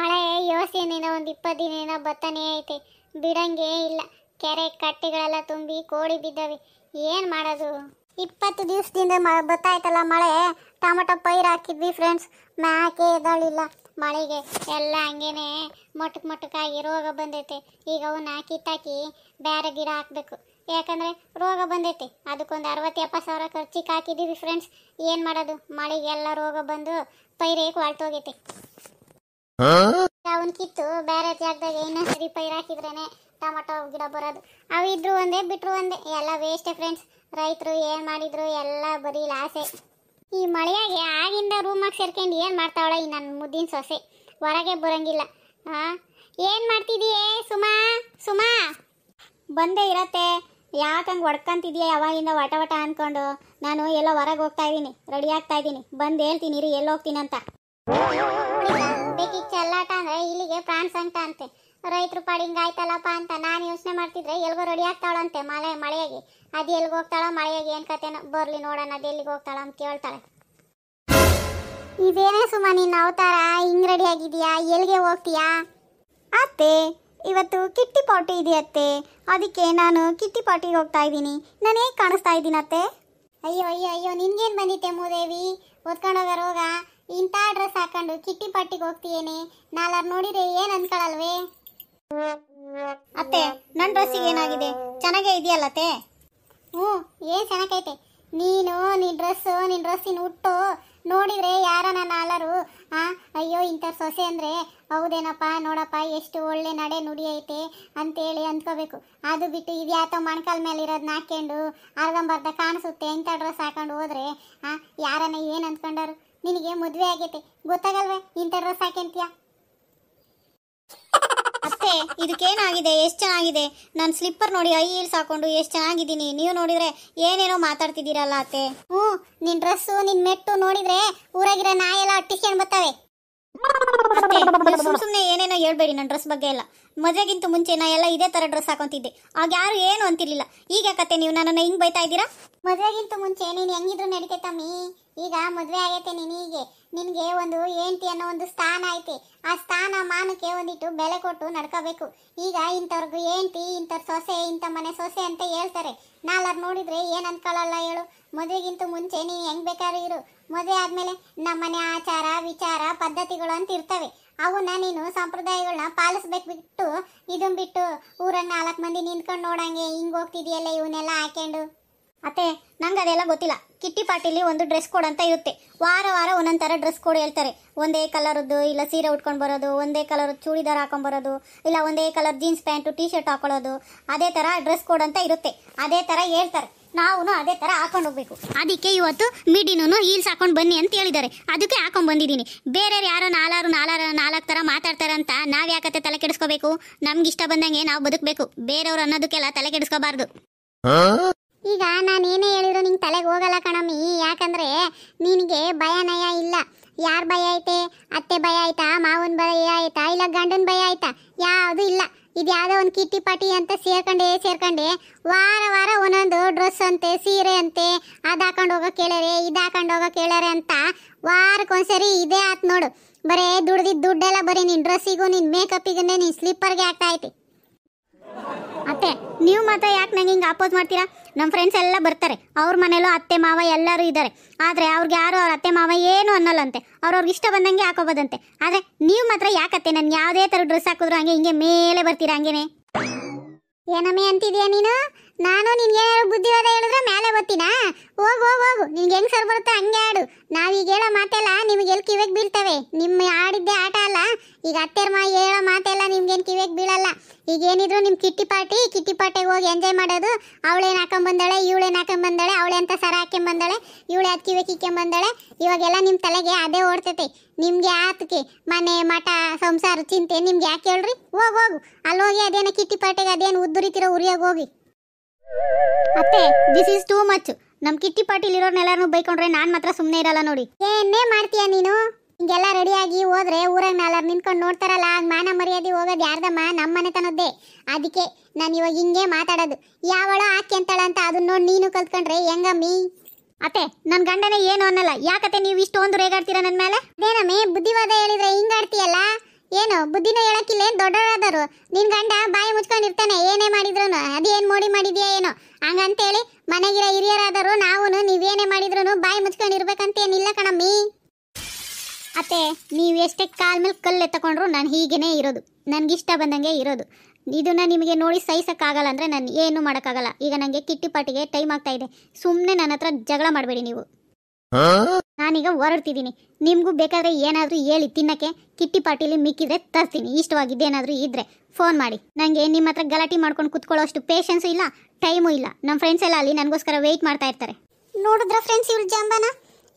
ಮಳೆ ಯೋಸಿನಿಂದ ಒಂದು ಇಪ್ಪತ್ತು ದಿನದಿಂದ ಬತ್ತನೇ ಐತೆ ಬಿಡಂಗೇ ಇಲ್ಲ ಕೆರೆ ಕಟ್ಟೆಗಳೆಲ್ಲ ತುಂಬಿ ಕೋಳಿ ಬಿದ್ದಾವೆ ಏನು ಮಾಡೋದು ಇಪ್ಪತ್ತು ದಿವಸದಿಂದ ಮ ಬತ್ತಾಯ್ತಲ್ಲ ಮಳೆ ಟೊಮೊಟೊ ಪೈರು ಹಾಕಿದ್ವಿ ಫ್ರೆಂಡ್ಸ್ ಮ್ಯಾಕೆ ಇದ್ದಾಳಿಲ್ಲ ಮಳೆಗೆ ಎಲ್ಲ ಹಂಗೇನೆ ಮೊಟ್ಟಕ್ಕೆ ಮೊಟ್ಟಕ್ಕಾಗಿ ರೋಗ ಬಂದೈತೆ ಈಗ ಅವನ್ನ ತಾಕಿ ಬೇರೆ ಗಿಡ ಹಾಕಬೇಕು ಯಾಕಂದರೆ ರೋಗ ಬಂದೈತೆ ಅದಕ್ಕೊಂದು ಅರವತ್ತು ಎಪ್ಪತ್ತು ಸಾವಿರ ಖರ್ಚಿಗೆ ಹಾಕಿದ್ದೀವಿ ಫ್ರೆಂಡ್ಸ್ ಏನು ಮಾಡೋದು ಮಳೆಗೆಲ್ಲ ರೋಗ ಬಂದು ಪೈರೇ ಹೊರಟೋಗೈತೆ ಅವನ್ ಕಿತ್ತು ಬೇರೆ ಜಾಗದಾಗ ಏನೇ ಸರಿ ಪೈರ್ ಹಾಕಿದ್ರೇನೆ ಟೊಮೊಟೊ ಗಿಡ ಬರೋದು ಅವು ಇದ್ರು ಒಂದೇ ಬಿಟ್ರು ಒಂದೇ ಎಲ್ಲ ವೇಸ್ಟ್ ಫ್ರೆಂಡ್ಸ್ ರೈತರು ಏನ್ ಮಾಡಿದ್ರು ಎಲ್ಲ ಬರೀ ಲಾಸೆ ಈ ಮಳೆಯಾಗೆ ಆಗಿಂದ ರೂಮಾಗಿ ಸೇರ್ಕೊಂಡು ಏನ್ ಮಾಡ್ತಾವಳ ಈ ನನ್ನ ಮುದ್ದಿನ ಸೊಸೆ ಹೊರಗೆ ಬರಂಗಿಲ್ಲ ಹಾ ಏನ್ ಮಾಡ್ತಿದೀಯೇ ಸುಮಾ ಸುಮಾ ಬಂದೇ ಇರತ್ತೆ ಯಾಕಂಗೆ ಹೊಡ್ಕೊಂತಿದ್ಯಾ ಯಾವಾಗಿಂದ ವಟ ವಟ ಅಂದ್ಕೊಂಡು ನಾನು ಎಲ್ಲ ಹೊರಗೆ ಹೋಗ್ತಾ ಇದ್ದೀನಿ ರೆಡಿ ಆಗ್ತಾ ಇದ್ದೀನಿ ಬಂದು ಹೇಳ್ತೀನಿ ರೀ ಹೋಗ್ತೀನಿ ಅಂತ ಇಲ್ಲಿಗೆ ಪ್ರಾಣ ಸಂಕಟ ಅಂತೆ ರೈತರು ಪಾಡಿ ಹಿಂಗಾಯ್ತಲ್ಲಪ್ಪ ಅಂತ ನಾನು ಯೋಚನೆ ಮಾಡ್ತಿದ್ರೆ ಎಲ್ಗೋ ರೆಡಿ ಆಗ್ತಾಳಂತೆ ಮಳೆ ಮಳೆಯಾಗಿ ಅದು ಎಲ್ಲಿಗೆ ಹೋಗ್ತಾಳ ಮಳೆಯಾಗಿ ಏನು ಕತೆ ಬರಲಿ ನೋಡೋಣ ಅದು ಎಲ್ಲಿಗೆ ಹೋಗ್ತಾಳ ಅಂತ ಕೇಳ್ತಾಳೆ ಇದೇನೇ ಸುಮ್ಮ ನಿನ್ನ ಅವತಾರ ಹಿಂಗ್ ರೆಡಿ ಆಗಿದೀಯಾ ಎಲ್ಲಿಗೆ ಹೋಗ್ತೀಯಾ ಅತ್ತೆ ಇವತ್ತು ಕಿಟ್ಟಿ ಪಾಟಿ ಇದೆಯತ್ತೆ ಅದಕ್ಕೆ ನಾನು ಕಿಟ್ಟಿ ಪಾಟಿಗೆ ಹೋಗ್ತಾ ಇದ್ದೀನಿ ನಾನು ಹೇಗೆ ಕಾಣಿಸ್ತಾ ಇದ್ದೀನತ್ತೆ ಅಯ್ಯೋ ಅಯ್ಯೋ ಅಯ್ಯೋ ನಿನ್ಗೇನು ಬಂದಿತ್ತೆ ಮೂದೇವಿ ಓದ್ಕೊಂಡೋಗ ರೋಗ ಮಾಡ್ಕೊಂಡು ಕಿಟ್ಟಿ ಪಾರ್ಟಿಗೆ ಹೋಗ್ತೀಯೇನೆ ನಾಲ್ಕು ನೋಡಿದ್ರೆ ಏನ್ ಅನ್ಕೊಳಲ್ವೇ ಅತ್ತೆ ನನ್ನ ಡ್ರೆಸ್ಸಿಗೆ ಏನಾಗಿದೆ ಚೆನ್ನಾಗೇ ಅತ್ತೆ ಹ್ಞೂ ಏನ್ ಚೆನ್ನಾಗೈತೆ ನೀನು ನಿನ್ನ ಡ್ರೆಸ್ಸು ನಿನ್ನ ಡ್ರೆಸ್ಸಿನ ಉಟ್ಟು ನೋಡಿದ್ರೆ ಯಾರ ನನ್ನ ಅಲ್ಲರು ಆ ಅಯ್ಯೋ ಇಂಥ ಸೊಸೆ ಅಂದ್ರೆ ಹೌದೇನಪ್ಪ ನೋಡಪ್ಪ ಎಷ್ಟು ಒಳ್ಳೆ ನಡೆ ನುಡಿ ಐತೆ ಅಂತ ಹೇಳಿ ಅನ್ಕೋಬೇಕು ಅದು ಬಿಟ್ಟು ಇದು ಯಾತೋ ಮಣ್ಕಾಲ ಮೇಲೆ ಇರೋದನ್ನ ಹಾಕ್ಕೊಂಡು ಅರ್ಧಂಬರ್ಧ ಕಾಣಿಸುತ್ತೆ ಇಂಥ ಡ್ರೆಸ್ ಹಾಕೊಂಡು ಹೋದ್ರೆ ಆ ಯಾರನ್ನ ಏನ್ ಅಂದ್ಕೊಂಡರು ನಿನಗೆ ಮದುವೆ ಆಗೈತೆ ಗೊತ್ತಾಗಲ್ವೇ ಇಂಥ ಡ್ರೆಸ್ ಹಾಕ್ಯಂತೀಯ ಅತ್ತೆ ಇದಕ್ಕೇನಾಗಿದೆ ಎಷ್ಟು ಚೆನ್ನಾಗಿದೆ ನಾನು ಸ್ಲಿಪ್ಪರ್ ನೋಡಿ ಐ ಹೀಲ್ಸ್ ಹಾಕೊಂಡು ಎಷ್ಟು ಚೆನ್ನಾಗಿದ್ದೀನಿ ನೀವು ನೋಡಿದ್ರೆ ಏನೇನೋ ಮಾತಾಡ್ತಿದ್ದೀರಲ್ಲ ಅತ್ತೆ ಹ್ಞೂ ನಿನ್ನ ಡ್ರೆಸ್ಸು ನಿನ್ನ ಮೆಟ್ಟು ನೋಡಿದ್ರೆ ಊರಾಗಿರೋ ನಾಯೆಲ್ಲ ಅಟ್ಟಿಸ್ಕೊಂಡು ಬರ್ತವೆ ಸುಮ್ಮನೆ ಏನೇನೋ ಹೇಳ್ಬೇಡಿ ನನ್ನ ಡ್ರೆಸ್ ಬಗ್ಗೆ ಎಲ್ಲ ಮದುವೆಗಿಂತ ಮುಂಚೆ ನಾ ಎಲ್ಲ ಇದೇ ತರ ಡ್ರೆಸ್ ಹಾಕೊಂತಿದ್ದೆ ಆಗ ಯಾರು ಏನು ಅಂತಿರ್ಲಿಲ್ಲ ಈಗ ಕತೆ ನೀವು ನನ್ನ ಹಿಂಗ್ ಬೈತಾ ಇದ್ದೀರಾ ಮದುವೆಗಿಂತ ಮುಂಚೆ ನೀನು ಹೆಂಗಿದ್ರು ನಡೀತೆ ತಮ್ಮಿ ಈಗ ಮದುವೆ ಆಗೈತೆ ನಿನಗೆ ನಿನಗೆ ಒಂದು ಏಂಟಿ ಅನ್ನೋ ಒಂದು ಸ್ಥಾನ ಐತೆ ಆ ಸ್ಥಾನ ಮಾನಕ್ಕೆ ಒಂದಿಟ್ಟು ಬೆಲೆ ಕೊಟ್ಟು ನಡ್ಕೋಬೇಕು ಈಗ ಇಂಥವ್ರಿಗು ಏಂಟಿ ಇಂಥವ್ರ ಸೊಸೆ ಇಂಥ ಮನೆ ಸೊಸೆ ಅಂತ ಹೇಳ್ತಾರೆ ನಾಲ್ ನೋಡಿದ್ರೆ ಏನು ಅನ್ಕೊಳ್ಳಲ್ಲ ಹೇಳು ಮದುವೆಗಿಂತ ಮುಂಚೆ ನೀ ಹೆಂಗ್ ಬೇಕಾದ್ರೂ ಇರು ಮದುವೆ ಆದ್ಮೇಲೆ ನಮ್ಮನೆ ಆಚಾರ ವಿಚಾರ ಪದ್ಧತಿಗಳು ಅಂತ ಇರ್ತವೆ ಅವನ್ನ ನೀನು ಸಂಪ್ರದಾಯಗಳನ್ನ ಪಾಲಿಸ್ಬೇಕು ಬಿಟ್ಟು ಇದನ್ ಬಿಟ್ಟು ಊರನ್ನ ನಾಲ್ಕು ಮಂದಿ ನಿಂತ್ಕೊಂಡು ನೋಡಂಗೆ ಹಿಂಗೆ ಹೋಗ್ತಿದ್ಯಲ್ಲ ಇವನ್ನೆಲ್ಲ ಹಾಕೊಂಡು ಅತ್ತೆ ನಂಗೆ ಅದೆಲ್ಲ ಗೊತ್ತಿಲ್ಲ ಕಿಟ್ಟಿ ಪಾರ್ಟಿಲಿ ಒಂದು ಡ್ರೆಸ್ ಕೋಡ್ ಅಂತ ಇರುತ್ತೆ ವಾರ ವಾರ ಒಂದೊಂದು ಥರ ಡ್ರೆಸ್ ಕೋಡ್ ಹೇಳ್ತಾರೆ ಒಂದೇ ಕಲರದ್ದು ಇಲ್ಲ ಸೀರೆ ಉಟ್ಕೊಂಡು ಬರೋದು ಒಂದೇ ಕಲರ್ ಚೂಡಿದಾರ್ ಹಾಕೊಂಡು ಬರೋದು ಇಲ್ಲ ಒಂದೇ colour jeans pant T shirt ಹಾಕೊಳ್ಳೋದು ಅದೇ ಥರ ಡ್ರೆಸ್ ಕೋಡ್ ಅಂತ ಇರುತ್ತೆ ಅದೇ ಥರ ಹೇಳ್ತಾರೆ ನಾವು ಅದೇ ತರ ಹಾಕೊಂಡು ಹೋಗ್ಬೇಕು ಅದಕ್ಕೆ ಇವತ್ತು ಮಿಡಿನೂ ಹೀಲ್ಸ್ ಹಾಕೊಂಡು ಬನ್ನಿ ಅಂತ ಹೇಳಿದ್ದಾರೆ ಅದಕ್ಕೆ ಹಾಕೊಂಡ್ ಬಂದಿದ್ದೀನಿ ಬೇರೆ ಯಾರೋ ನಾಲಾರು ನಾಲಾರು ನಾಲ್ಕು ತರ ಮಾತಾಡ್ತಾರೆ ಅಂತ ನಾವ್ ಯಾಕತ್ತೆ ತಲೆ ಕೆಡಿಸ್ಕೋಬೇಕು ನಮ್ಗೆ ಇಷ್ಟ ಬಂದಂಗೆ ನಾವು ಬದುಕಬೇಕು ಬೇರೆಯವ್ರು ಅನ್ನೋದಕ್ಕೆಲ್ಲ ತಲೆ ಕೆಡಿಸ್ಕೋಬಾರ್ದು ಈಗ ನಾನು ಏನೇ ಹೇಳಿದ್ರು ನಿಂಗೆ ತಲೆಗೆ ಹೋಗಲ್ಲ ಕಣಮ್ಮಿ ಯಾಕಂದ್ರೆ ನಿನಗೆ ಭಯ ನಯ ಇಲ್ಲ ಯಾರ ಭಯ ಐತೆ ಅತ್ತೆ ಭಯ ಆಯ್ತಾ ಮಾವನ ಭಯ ಆಯ್ತಾ ಇಲ್ಲ ಗಂಡನ ಭಯ ಆಯ್ತಾ ಯಾವುದು ಇಲ್ಲ ಇದು ಯಾವುದೋ ಒಂದು ಕಿಟ್ಟಿ ಪಾಟಿ ಅಂತ ಸೇರ್ಕೊಂಡೆ ಸೇರ್ಕೊಂಡೆ ವಾರ ವಾರ ಒಂದೊಂದು ಡ್ರೆಸ್ ಅಂತೆ ಸೀರೆ ಅಂತೆ ಅದು ಹಾಕೊಂಡು ಹೋಗೋ ಕೇಳರೆ ಇದು ಹಾಕೊಂಡು ಹೋಗೋ ಕೇಳಾರೆ ಅಂತ ವಾರಕ್ಕೊಂದ್ಸರಿ ಇದೇ ಆತು ನೋಡು ಬರೇ ದುಡ್ದಿದ್ದ ದುಡ್ಡೆಲ್ಲ ಬರೀ ನಿನ್ನ ಡ್ರೆಸ್ಸಿಗೂ ನಿನ್ನ ಮೇಕಪ್ಪಿಗೆ ನಿನ್ನ ಸ್ಲಿಪ್ಪರ್ಗೆ ಆಗ್ತಾ ಐತಿ ಮತ್ತೆ ನೀವು ಮಾತ್ರ ಯಾಕೆ ನಂಗೆ ಹಿಂಗೆ ಅಪೋಸ್ ಮಾಡ್ತೀರಾ ನಮ್ಮ ಫ್ರೆಂಡ್ಸ್ ಎಲ್ಲ ಬರ್ತಾರೆ ಅವ್ರ ಮನೇಲೂ ಅತ್ತೆ ಮಾವ ಎಲ್ಲರೂ ಇದ್ದಾರೆ ಆದರೆ ಅವ್ರಿಗೆ ಯಾರು ಅವ್ರ ಅತ್ತೆ ಮಾವ ಏನು ಅನ್ನೋಲ್ಲಂತೆ ಅವ್ರವ್ರಿಗೆ ಇಷ್ಟ ಬಂದಂಗೆ ಹಾಕೋಬೋದಂತೆ ಆದರೆ ನೀವು ಮಾತ್ರ ಯಾಕತ್ತೆ ನನ್ಗೆ ಯಾವುದೇ ಥರ ಡ್ರೆಸ್ ಹಾಕಿದ್ರು ಹಂಗೆ ಹಿಂಗೆ ಮೇಲೆ ಬರ್ತೀರಾ ಹಂಗೇನೆ ಏನಮ್ಮೆ ಅಂತಿದ್ಯಾ ನೀನು ನಾನು ನಿನ್ಗೆ ಏನಾದ್ರು ಬುದ್ಧಿವಾದ ಹೇಳಿದ್ರೆ ಮೇಲೆ ಗೊತ್ತಿನ ಹೋಗು ಹೋಗು ಹೋಗು ನಿನ್ಗೆ ಹೆಂಗ್ ಸರ್ ಬರುತ್ತೆ ಹಂಗೆ ಆಡು ನಾವೀಗ ಹೇಳೋ ಮಾತೆಲ್ಲ ನಿಮ್ಗೆ ಎಲ್ ಕಿವಿಗೆ ಬೀಳ್ತವೆ ನಿಮ್ಮ ಆಡಿದ್ದೆ ಆಟ ಅಲ್ಲ ಈಗ ಅತ್ತೆರ್ ಮಾ ಹೇಳೋ ಮಾತೆಲ್ಲ ನಿಮ್ಗೇನ್ ಕಿವಿಗೆ ಬೀಳಲ್ಲ ಈಗ ಏನಿದ್ರು ನಿಮ್ ಕಿಟ್ಟಿ ಪಾರ್ಟಿ ಕಿಟ್ಟಿ ಪಾರ್ಟಿಗೆ ಹೋಗಿ ಎಂಜಾಯ್ ಮಾಡೋದು ಹಾಕೊಂಡ್ ಬಂದಾಳೆ ಹಾಕೊಂಬಂದಾಳೆ ಹಾಕೊಂಡ್ ಹಾಕೊಂಬಂದಾಳೆ ಅವಳೆ ಅಂತ ಸರ ಬಂದಾಳೆ ಇವಳೆ ಅದು ಕಿವಿಗೆ ಇಕ್ಕೊಂಬಂದಾಳೆ ಇವಾಗೆಲ್ಲ ನಿಮ್ಮ ತಲೆಗೆ ಅದೇ ಓಡ್ತೈತೆ ನಿಮ್ಗೆ ಆತಕ್ಕೆ ಮನೆ ಮಠ ಸಂಸಾರ ಚಿಂತೆ ನಿಮ್ಗೆ ಯಾಕೆ ಹೇಳ್ರಿ ಹೋಗ್ ಹೋಗು ಹೋಗಿ ಅದೇನ ಕಿಟ್ಟಿ ಪಾರ್ಟಿಗೆ ಅದೇನು ಉದ್ದುರಿತಿರೋ ಉರಿಯಾಗ ಹೋಗಿ ಅತ್ತೆ ದಿಸ್ ಇಸ್ ಟೂ ಮಚ್ ನಮ್ ಕಿಟ್ಟಿ ಪಾಟೀಲ್ ಇರೋರ್ನೆಲ್ಲಾರು ಬೈಕೊಂಡ್ರೆ ನಾನ್ ಮಾತ್ರ ಸುಮ್ನೆ ಇರಲ್ಲ ನೋಡಿ ಏನೇ ಮಾಡ್ತೀಯ ನೀನು ಹಿಂಗೆಲ್ಲ ರೆಡಿಯಾಗಿ ಹೋದ್ರೆ ಊರಾಗ ನಾಲ್ಕು ನಿಂತ್ಕೊಂಡು ನೋಡ್ತಾರಲ್ಲ ಆಗ ಮಾನ ಮರ್ಯಾದೆ ಹೋಗೋದು ಯಾರ್ದಮ್ಮ ನಮ್ಮ ಮನೆತನದ್ದೇ ಅದಕ್ಕೆ ನಾನು ಇವಾಗ ಹಿಂಗೆ ಮಾತಾಡೋದು ಯಾವಳ ಆಕೆ ಅಂತಾಳ ಅಂತ ಅದನ್ನ ನೋಡಿ ನೀನು ಕಲ್ತ್ಕೊಂಡ್ರೆ ಹೆಂಗಮ್ಮಿ ಅತ್ತೆ ನನ್ನ ಗಂಡನೇ ಏನು ಅನ್ನಲ್ಲ ಯಾಕತ್ತೆ ನೀವು ಇಷ್ಟೊಂದು ರೇಗಾಡ್ತೀರಾ ನನ್ನ ಮೇಲೆ ಅದೇನಮ್ಮಿ ಬುದ್ಧಿವಾದ ಹೇಳಿದ್ರೆ ಹಿಂಗಾಡ್ತೀಯಲ್ಲ ಏನು ಬುದ್ಧಿನ ಹೇಳಕ್ಕಿಲ್ಲ ದೊಡ್ಡವರಾದರು ನಿನ್ ಗಂಡ ಬಾಯಿ ಮುಚ್ಕೊಂಡಿರ್ತಾನೆ ಏನೇ ಮಾಡಿದ್ರು ಅದೇನು ಮೋಡಿ ಮಾಡಿದ್ಯಾ ಏನೋ ಹಂಗಂತೇಳಿ ಮನೆಗಿರ ಹಿರಿಯರಾದರು ನಾವು ನೀವೇನೇ ಮಾಡಿದ್ರು ಬಾಯಿ ಏನಿಲ್ಲ ಕಣಮ್ಮಿ ಅತ್ತೆ ನೀವು ಎಷ್ಟೇ ಕಾಲ್ ಮೇಲೆ ಕಲ್ಲು ಎತ್ತಕೊಂಡ್ರು ನಾನು ಹೀಗೇನೆ ಇರೋದು ನನಗಿಷ್ಟ ಬಂದಂಗೆ ಇರೋದು ಇದನ್ನು ನಿಮಗೆ ನೋಡಿ ಸಹಿಸೋಕ್ಕಾಗಲ್ಲ ಅಂದರೆ ನಾನು ಏನೂ ಮಾಡೋಕ್ಕಾಗಲ್ಲ ಈಗ ನನಗೆ ಕಿಟ್ಟಿ ಪಾಟಿಗೆ ಟೈಮ್ ಆಗ್ತಾ ಇದೆ ಸುಮ್ಮನೆ ನನ್ನ ಹತ್ರ ಜಗಳ ಮಾಡಬೇಡಿ ನೀವು ನಾನೀಗ ಹೊರಡ್ತಿದ್ದೀನಿ ನಿಮ್ಗೂ ಬೇಕಾದ್ರೆ ಏನಾದ್ರೂ ಹೇಳಿ ತಿನ್ನಕ್ಕೆ ಕಿಟ್ಟಿ ಪಾರ್ಟಿಲಿ ಮಿಕ್ಕಿದ್ರೆ ತರ್ತೀನಿ ಏನಾದ್ರೂ ಇದ್ರೆ ಫೋನ್ ಮಾಡಿ ನಂಗೆ ನಿಮ್ಮ ಹತ್ರ ಗಲಾಟೆ ಮಾಡ್ಕೊಂಡು ಕುತ್ಕೊಳ್ಳೋಷ್ಟು ಪೇಷನ್ಸ್ ಇಲ್ಲ ಟೈಮು ಇಲ್ಲ ನಮ್ಮ ಫ್ರೆಂಡ್ಸ್ ಎಲ್ಲ ಅಲ್ಲಿ ನನಗೋಸ್ಕರ ವೆಯ್ಟ್ ಮಾಡ್ತಾ ಇರ್ತಾರೆ ನೋಡಿದ್ರ ಫ್ರೆಂಡ್ಸ್ ಇವ್ರ ಜಂಬನ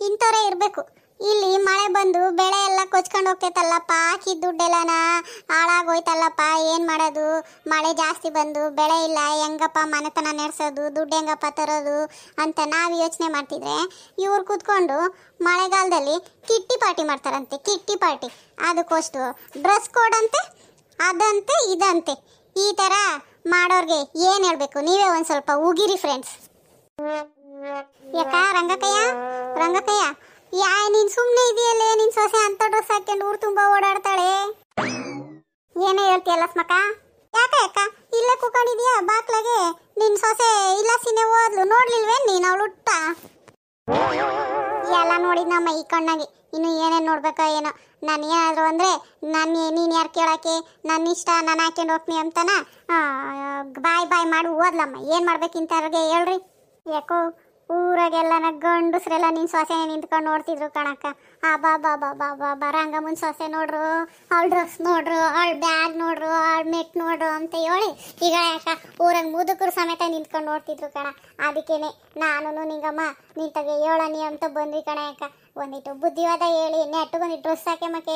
ಇಂಥವರೇ ಇರಬೇಕು ಇಲ್ಲಿ ಮಳೆ ಬಂದು ಬೆಳೆ ಎಲ್ಲ ಕೊಚ್ಕೊಂಡು ಹೋಗ್ತೈತಲ್ಲಪ್ಪ ಹಾಕಿದ ದುಡ್ಡೆಲ್ಲನ ಹಾಳಾಗೋಯ್ತಲ್ಲಪ್ಪ ಏನು ಮಾಡೋದು ಮಳೆ ಜಾಸ್ತಿ ಬಂದು ಬೆಳೆ ಇಲ್ಲ ಹೆಂಗಪ್ಪ ಮನೆತನ ನಡೆಸೋದು ದುಡ್ಡು ಹೆಂಗಪ್ಪ ತರೋದು ಅಂತ ನಾವು ಯೋಚನೆ ಮಾಡ್ತಿದ್ರೆ ಇವ್ರು ಕೂತ್ಕೊಂಡು ಮಳೆಗಾಲದಲ್ಲಿ ಕಿಟ್ಟಿ ಪಾರ್ಟಿ ಮಾಡ್ತಾರಂತೆ ಕಿಟ್ಟಿ ಪಾರ್ಟಿ ಅದಕ್ಕೋಸ್ಟು ಡ್ರೆಸ್ ಕೋಡ್ ಅಂತೆ ಅದಂತೆ ಇದಂತೆ ಈ ಥರ ಮಾಡೋರಿಗೆ ಏನು ಹೇಳಬೇಕು ನೀವೇ ಒಂದು ಸ್ವಲ್ಪ ಉಗಿರಿ ಫ್ರೆಂಡ್ಸ್ ಯಾಕ ರಂಗಕಯ್ಯ ರಂಗಕಯ್ಯ ಯಾ ನೀನ್ ಸುಮ್ಮನೆ ಇದೆಯಲ್ಲೇ ನಿನ್ ಸೊಸೆ ಅಂತ ಡ್ರೆಸ್ ಹಾಕೊಂಡು ಊರು ತುಂಬಾ ಓಡಾಡ್ತಾಳೆ ಏನೇ ಹೇಳ್ತೀಯಲ್ಲ ಸ್ಮಕ ಯಾಕ ಯಾಕ ಇಲ್ಲೇ ಕುಕೊಂಡಿದ್ಯಾ ಬಾಕ್ಲಾಗೆ ನಿನ್ ಸೊಸೆ ಇಲ್ಲ ಸಿನೆ ಹೋದ್ಲು ನೋಡ್ಲಿಲ್ವೇ ನೀನ್ ಅವಳು ಹುಟ್ಟ ಎಲ್ಲ ನೋಡಿದ್ ನಮ್ಮ ಈ ಕಣ್ಣಾಗೆ ಇನ್ನು ಏನೇನು ನೋಡ್ಬೇಕ ಏನೋ ನಾನು ಏನಾದ್ರು ಅಂದ್ರೆ ನಾನು ನೀನ್ ಯಾರು ಕೇಳಕ್ಕೆ ನನ್ನ ಇಷ್ಟ ನಾನು ಹಾಕೊಂಡು ಹೋಗ್ತೀನಿ ಅಂತನ ಬಾಯ್ ಬಾಯ್ ಮಾಡಿ ಓದ್ಲಮ್ಮ ಏನು ಅವ್ರಿಗೆ ಹೇಳ್ರಿ ಯಾಕೋ ಊರಾಗೆಲ್ಲ ಗಂಡಸ್ರೆಲ್ಲ ನಿನ್ ಸೊಸೆ ನಿಂತ್ಕೊಂಡು ನೋಡ್ತಿದ್ರು ಕಣಕ್ಕ ಆ ಬಾ ಬಾ ಬಾ ಬಾ ಬಾ ಬಾ ರಂಗ ಸೊಸೆ ನೋಡ್ರು ಅವಳ ಡ್ರೆಸ್ ನೋಡ್ರು ಅವಳ ಬ್ಯಾಗ್ ನೋಡ್ರು ಅವಳ ಮೆಟ್ ನೋಡ್ರು ಅಂತ ಹೇಳಿ ಈಗ ಯಾಕ ಊರಂಗ ಮುದುಕರು ಸಮೇತ ನಿಂತ್ಕೊಂಡು ನೋಡ್ತಿದ್ರು ಕಣ ಅದಕ್ಕೇನೆ ನಾನು ನಿಂಗಮ್ಮ ನಿಂತಾಗ ಹೇಳನಿ ಅಂತ ಬಂದ್ವಿ ಕಣ ಯಾಕ ಒಂದಿಟ್ಟು ಬುದ್ಧಿವಾದ ಹೇಳಿ ನೆಟ್ಟಗೊಂದು ಡ್ರೆಸ್ ಹಾಕೆ ಮಕ್ಕೆ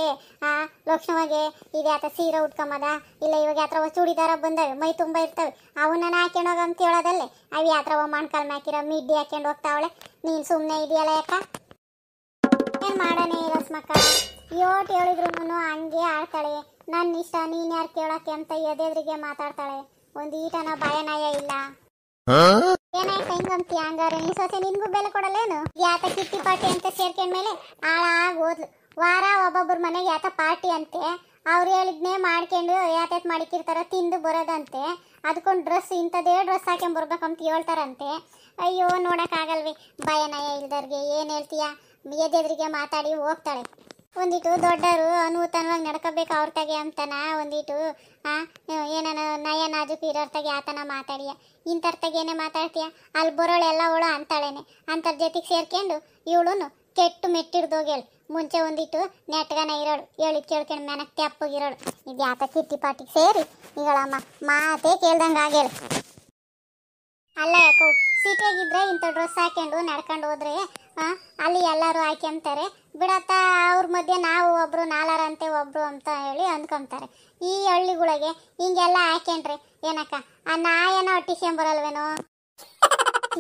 ಆ ಲಕ್ಷಣವಾಗಿ ಇದೆ ಆತ ಸೀರೆ ಉಟ್ಕೊಂಬದ ಇಲ್ಲ ಇವಾಗ ಯಾತ್ರ ಚೂಡಿದಾರ ಬಂದವೆ ಮೈ ತುಂಬ ಇರ್ತವೆ ಅವನ್ನ ಹೋಗಿ ಅಂತ ಹೇಳೋದಲ್ಲೇ ಅವು ಯಾತ್ರವ ಮಣ್ಕಾಲ್ ಹಾಕಿರ ಮಿಡ್ಡಿ ಹಾಕೊಂಡು ಹೋಗ್ತಾವಳೆ ನೀನ್ ಸುಮ್ಮನೆ ಇದೆಯಲ್ಲ ಯಾಕ ಏನು ಮಾಡೋಣ ಲಕ್ಷ್ಮಕ್ಕ ಯೋಟ್ ಹೇಳಿದ್ರು ಹಂಗೆ ಆಡ್ತಾಳೆ ನನ್ನ ಇಷ್ಟ ನೀನ್ ಯಾರು ಕೇಳಕ್ಕೆ ಅಂತ ಎದೆದ್ರಿಗೆ ಮಾತಾಡ್ತಾಳೆ ಒಂದು ಈಟನ ನಾಯ ಇಲ್ಲ ಯಾತ ಕಿಟ್ಟಿ ಪಾರ್ಟಿ ಅಂತ ಮೇಲೆ ವಾರ ಒಬ್ಬೊಬ್ಬರ ಮನೆಗೆ ಯಾತ ಪಾರ್ಟಿ ಅಂತೆ ಅವ್ರು ಹೇಳಿದ್ನೇ ಮಾಡ್ಕೊಂಡು ಯಾತ್ಯಾತ್ ಮಾಡಿಕ್ಕಿರ್ತಾರ ತಿಂದು ಬರೋದಂತೆ ಅದಕ್ಕೊಂದು ಡ್ರೆಸ್ ಇಂಥದೇ ಡ್ರೆಸ್ ಹಾಕೊಂಡು ಬರ್ಬೇಕಂತ ಹೇಳ್ತಾರಂತೆ ಅಯ್ಯೋ ನೋಡೋಕ್ಕಾಗಲ್ವಿ ಭಯ ನಯ ಇಲ್ದವ್ರಿಗೆ ಏನ್ ಹೇಳ್ತೀಯ ಎದೆದ್ರಿಗೆ ಮಾತಾಡಿ ಹೋಗ್ತಾಳೆ ಒಂದಿಟ್ಟು ದೊಡ್ಡವರು ನೂತನವಾಗಿ ನಡ್ಕೋಬೇಕು ಅವ್ರ ತಗೆ ಅಂತನ ಒಂದಿಟ್ಟು ಏನನ ನಯ ನಾಜುಕು ಇರೋರ್ ಆತನ ಮಾತಾಡಿಯ ಇಂಥವ್ರ ತಗೇನೆ ಮಾತಾಡ್ತೀಯ ಅಲ್ಲಿ ಬರೋಳೆಲ್ಲ ಅವಳು ಅಂತಾಳೇನೆ ಅಂಥರ್ ಜೊತೆಗೆ ಸೇರ್ಕೊಂಡು ಇವಳು ಕೆಟ್ಟು ಮೆಟ್ಟಿಡ್ದೋಗೇಳು ಮುಂಚೆ ಒಂದಿಟ್ಟು ನೆಟ್ಗನ ಇರೋಳು ಹೇಳಿ ಕೇಳ್ಕೊಂಡು ಮೆನಕ್ ತೆಪ್ಪಗಿರೋಳು ಇದು ಯಾತ ಕಿಟ್ಟಿ ಪಾಟಿಗೆ ಸೇರಿ ಇವಳಮ್ಮ ಮಾತೇ ಕೇಳ್ದಂಗೆ ಆಗ್ಯಾಳು ಅಲ್ಲ ಯಾಕೋ ಇದ್ರೆ ಇಂಥ ಡ್ರೆಸ್ ಹಾಕೊಂಡು ನಡ್ಕೊಂಡು ಹೋದ್ರೆ ಅಲ್ಲಿ ಎಲ್ಲರೂ ಹಾಕ್ಯಂತಾರೆ ಬಿಡತ್ತ ಅವ್ರ ಮಧ್ಯೆ ನಾವು ಒಬ್ರು ಅಂತೆ ಒಬ್ರು ಅಂತ ಹೇಳಿ ಅಂದ್ಕೊಂತಾರೆ ಈ ಹಳ್ಳಿಗಳಿಗೆ ಹಿಂಗೆಲ್ಲ ಹಾಕೊಂಡ್ರಿ ಏನಕ್ಕ ಆ ನಾಯನ ಹೊಟ್ಟಿಸ್ಕೊಂಬರಲ್ವೇನೋ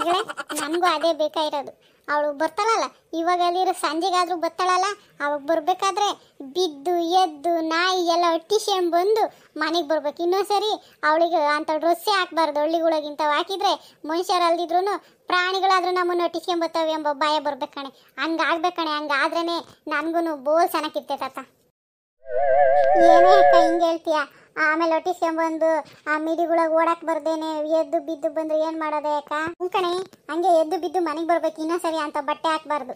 ಗೆಳೆ ನನಗೂ ಅದೇ ಬೇಕಾಗಿರೋದು ಅವಳು ಬರ್ತಾಳಲ್ಲ ಇವಾಗ ಅಲ್ಲಿರೋ ಸಂಜೆಗಾದರೂ ಬರ್ತಾಳಲ್ಲ ಅವಾಗ ಬರಬೇಕಾದ್ರೆ ಬಿದ್ದು ಎದ್ದು ನಾಯಿ ಎಲ್ಲ ಒಟ್ಟಿಸ್ಕೊಂಡು ಬಂದು ಮನೆಗೆ ಬರ್ಬೇಕು ಸರಿ ಅವಳಿಗೆ ಅಂಥ ಡ್ರೆಸ್ಸೇ ಹಾಕ್ಬಾರ್ದು ಹಳ್ಳಿಗಳಿಗಿಂತ ಹಾಕಿದ್ರೆ ಮನುಷ್ಯರಲ್ದಿದ್ರು ಪ್ರಾಣಿಗಳಾದ್ರೂ ನಮ್ಮನ್ನು ಒಟ್ಟಿಸ್ಕೊಂಡು ಬರ್ತವೆ ಎಂಬ ಭಯ ಬರ್ಬೇಕು ಕಣೆ ಹಂಗೆ ಆಗ್ಬೇಕು ಕಣೆ ಆದ್ರೇ ನನಗೂ ಬೋಲ್ ಚೆನ್ನಾಗಿರ್ತೈತೆ ತಾತ ಏನೇ ಅಕ್ಕ ಹಿಂಗೆ ಹೇಳ್ತೀಯಾ ಆಮೇಲೆ ಬಂದು ಆ ಮಿಡಿಗಳಾಗ ಓಡಾಕ್ ಬರ್ದೇನೆ ಎದ್ದು ಬಿದ್ದು ಬಂದ್ರೆ ಏನು ಮಾಡೋದೇ ಅಕ್ಕ ಉಂಕಣೆ ಹಂಗೆ ಎದ್ದು ಬಿದ್ದು ಮನೆಗೆ ಬರ್ಬೇಕು ಇನ್ನೂ ಸರಿ ಅಂತ ಬಟ್ಟೆ ಹಾಕ್ಬಾರ್ದು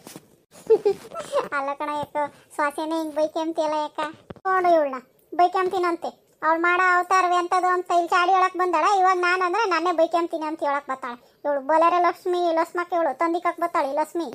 ಅಲ್ಲ ಕಣ ಯಾಕ ಸ್ವಾಸೇನೆ ಹಿಂಗೆ ಬೈಕೆ ಯಾಕ ನೋಡು ಇವಳನ್ನ ಬೈಕೆ ಅಂತೀನಂತೆ ಅವಳು ಮಾಡೋ ಅವತಾರ ಅಂತದು ಅಂತ ಇಲ್ಲಿ ಚಾಡಿ ಹೇಳಕ್ ಬಂದಾಳ ಇವಾಗ ನಾನು ಅಂದ್ರೆ ನಾನೇ ಬೈಕೆ ಅಂತ ಹೇಳಕ್ ಬತ್ತಾಳ ಇವಳು ಬೋಲೆರ ಲಕ್ಷ್ಮಿ ಲಸ್ಮಕ್ಕೆ ಇವಳು ತಂದಿಕಾಕ್ ಬತ್ತಾಳೆ ಲಕ್ಷ್ಮಿ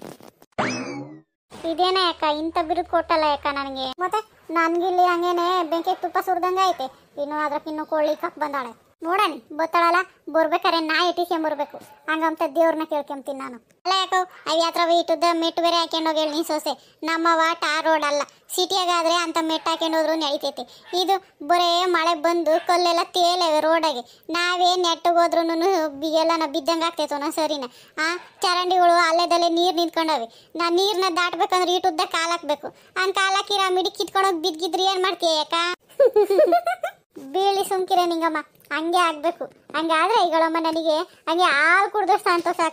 ಇದೇನ ಯಾಕ ಇಂಥ ಬಿರುದು ಕೊಟ್ಟಲ್ಲ ಯಾಕ ನನಗೆ ಮತ್ತೆ ನನಗಿಲ್ಲಿ ಹಂಗೇನೆ ಬೆಂಕಿ ತುಪ್ಪ ಸುರಿದಂಗೆ ಐತೆ ಇನ್ನು ಅದ್ರಕ್ಕಿನ್ನೂ ಕೋಳಿ ಕಕ್ ಬಂದಾಳೆ ನೋಡಣಿ ಬೋತಾಳಲ್ಲ ಬರ್ಬೇಕಾರೆ ನಾ ಇಟ್ಟಿಸ್ಕೊಂಡ್ ಬರ್ಬೇಕು ಹಂಗಂತ ದೇವ್ರನ್ನ ಕೇಳ್ಕೊಂತೀನಿ ನಾನು ಅಲ್ಲ ಯಾಕೋ ಅವ್ ಯಾತ್ರ ಇಟ್ಟದ ಮೆಟ್ಟು ಬೇರೆ ಹಾಕೊಂಡು ಹೋಗಿ ಸೋಸೆ ಸೊಸೆ ನಮ್ಮವ ಟಾರ್ ರೋಡ್ ಅಲ್ಲ ಸಿಟಿಯಾಗಾದ್ರೆ ಅಂತ ಮೆಟ್ ಹಾಕೊಂಡು ಹೋದ್ರು ನಡೀತೈತಿ ಇದು ಬರೇ ಮಳೆ ಬಂದು ಕಲ್ಲೆಲ್ಲ ತೇಲವೆ ರೋಡಾಗೆ ನಾವೇ ನೆಟ್ಟು ಹೋದ್ರು ಎಲ್ಲ ಬಿದ್ದಂಗೆ ಆಗ್ತೈತೆ ಒಂದೊಂದು ಸರಿನ ಆ ಚರಂಡಿಗಳು ಅಲ್ಲೆದಲ್ಲೇ ನೀರು ನಿಂತ್ಕೊಂಡವೆ ನಾ ನೀರನ್ನ ದಾಟ್ಬೇಕಂದ್ರೆ ಇಟ್ಟುದ್ದ ಕಾಲು ಹಾಕ್ಬೇಕು ಹಂಗೆ ಕಾಲ್ ಮಿಡಿ ಕಿತ್ಕೊಂಡೋಗಿ ಬಿದ್ದಿದ್ರೆ ಏನು ಮಾಡ್ತೀಯ ಯಾಕ ಬೀಳಿ ಸುಮ್ಕಿರ ನಿಂಗಮ್ಮ ಹಂಗೆ ಆಗಬೇಕು ಹಂಗಾದ್ರೆ ಈಗಳಮ್ಮ ನನಗೆ ಹಂಗೆ ಹಾಲು ಕುಡ್ದಷ್ಟು ಸಂತೋಷ